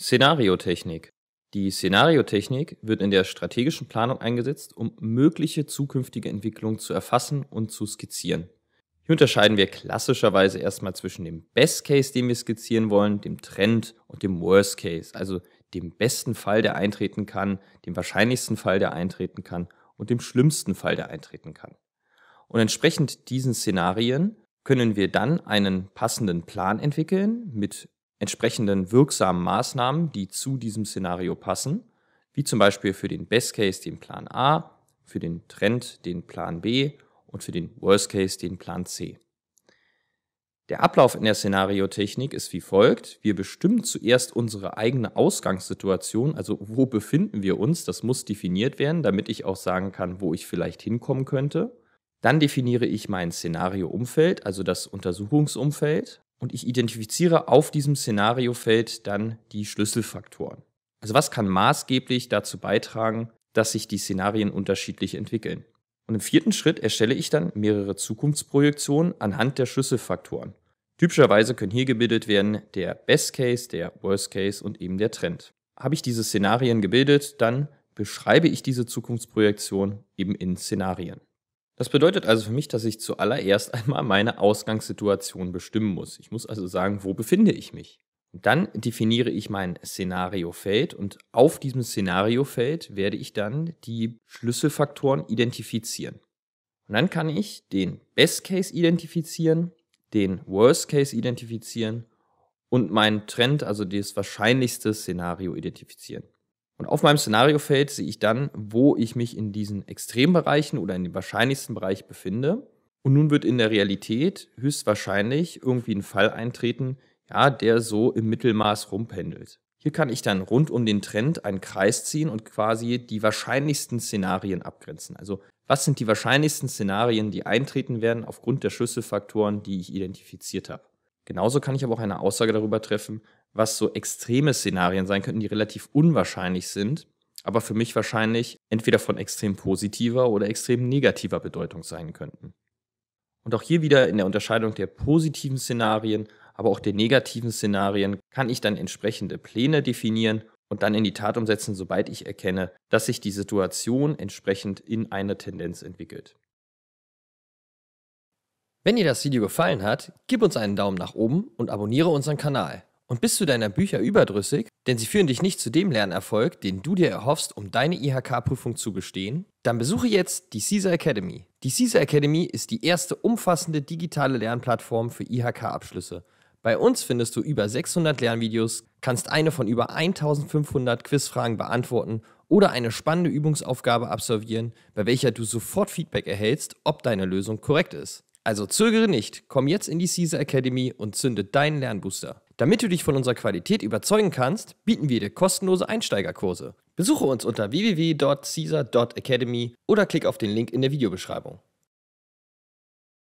Szenariotechnik. Die Szenariotechnik wird in der strategischen Planung eingesetzt, um mögliche zukünftige Entwicklungen zu erfassen und zu skizzieren. Hier unterscheiden wir klassischerweise erstmal zwischen dem Best Case, den wir skizzieren wollen, dem Trend und dem Worst Case, also dem besten Fall, der eintreten kann, dem wahrscheinlichsten Fall, der eintreten kann und dem schlimmsten Fall, der eintreten kann. Und entsprechend diesen Szenarien können wir dann einen passenden Plan entwickeln mit entsprechenden wirksamen Maßnahmen, die zu diesem Szenario passen, wie zum Beispiel für den Best Case den Plan A, für den Trend den Plan B und für den Worst Case den Plan C. Der Ablauf in der Szenariotechnik ist wie folgt. Wir bestimmen zuerst unsere eigene Ausgangssituation, also wo befinden wir uns, das muss definiert werden, damit ich auch sagen kann, wo ich vielleicht hinkommen könnte. Dann definiere ich mein Szenarioumfeld, also das Untersuchungsumfeld und ich identifiziere auf diesem Szenariofeld dann die Schlüsselfaktoren. Also was kann maßgeblich dazu beitragen, dass sich die Szenarien unterschiedlich entwickeln? Und im vierten Schritt erstelle ich dann mehrere Zukunftsprojektionen anhand der Schlüsselfaktoren. Typischerweise können hier gebildet werden der Best Case, der Worst Case und eben der Trend. Habe ich diese Szenarien gebildet, dann beschreibe ich diese Zukunftsprojektion eben in Szenarien. Das bedeutet also für mich, dass ich zuallererst einmal meine Ausgangssituation bestimmen muss. Ich muss also sagen, wo befinde ich mich? Dann definiere ich mein Szenariofeld und auf diesem Szenariofeld werde ich dann die Schlüsselfaktoren identifizieren. Und dann kann ich den Best Case identifizieren, den Worst Case identifizieren und meinen Trend, also das wahrscheinlichste Szenario identifizieren. Und auf meinem Szenariofeld sehe ich dann, wo ich mich in diesen Extrembereichen oder in dem wahrscheinlichsten Bereich befinde. Und nun wird in der Realität höchstwahrscheinlich irgendwie ein Fall eintreten, ja, der so im Mittelmaß rumpendelt. Hier kann ich dann rund um den Trend einen Kreis ziehen und quasi die wahrscheinlichsten Szenarien abgrenzen. Also was sind die wahrscheinlichsten Szenarien, die eintreten werden aufgrund der Schlüsselfaktoren, die ich identifiziert habe? Genauso kann ich aber auch eine Aussage darüber treffen, was so extreme Szenarien sein könnten, die relativ unwahrscheinlich sind, aber für mich wahrscheinlich entweder von extrem positiver oder extrem negativer Bedeutung sein könnten. Und auch hier wieder in der Unterscheidung der positiven Szenarien, aber auch der negativen Szenarien kann ich dann entsprechende Pläne definieren und dann in die Tat umsetzen, sobald ich erkenne, dass sich die Situation entsprechend in eine Tendenz entwickelt. Wenn dir das Video gefallen hat, gib uns einen Daumen nach oben und abonniere unseren Kanal. Und bist du deiner Bücher überdrüssig, denn sie führen dich nicht zu dem Lernerfolg, den du dir erhoffst, um deine IHK-Prüfung zu bestehen? Dann besuche jetzt die Caesar Academy. Die Caesar Academy ist die erste umfassende digitale Lernplattform für IHK-Abschlüsse. Bei uns findest du über 600 Lernvideos, kannst eine von über 1500 Quizfragen beantworten oder eine spannende Übungsaufgabe absolvieren, bei welcher du sofort Feedback erhältst, ob deine Lösung korrekt ist. Also zögere nicht, komm jetzt in die Caesar Academy und zünde deinen Lernbooster. Damit du dich von unserer Qualität überzeugen kannst, bieten wir dir kostenlose Einsteigerkurse. Besuche uns unter www.caesar.academy oder klick auf den Link in der Videobeschreibung.